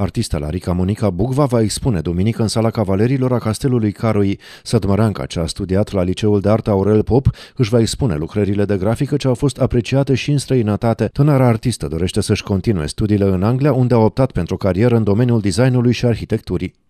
Artista Larica Monica Bugva va expune duminică în sala cavalerilor a Castelului Carui. Sădmăranca, ce a studiat la Liceul de Artă Aurel Pop, își va expune lucrările de grafică ce au fost apreciate și în străinătate. Tânăra artistă dorește să-și continue studiile în Anglia, unde a optat pentru o carieră în domeniul designului și arhitecturii.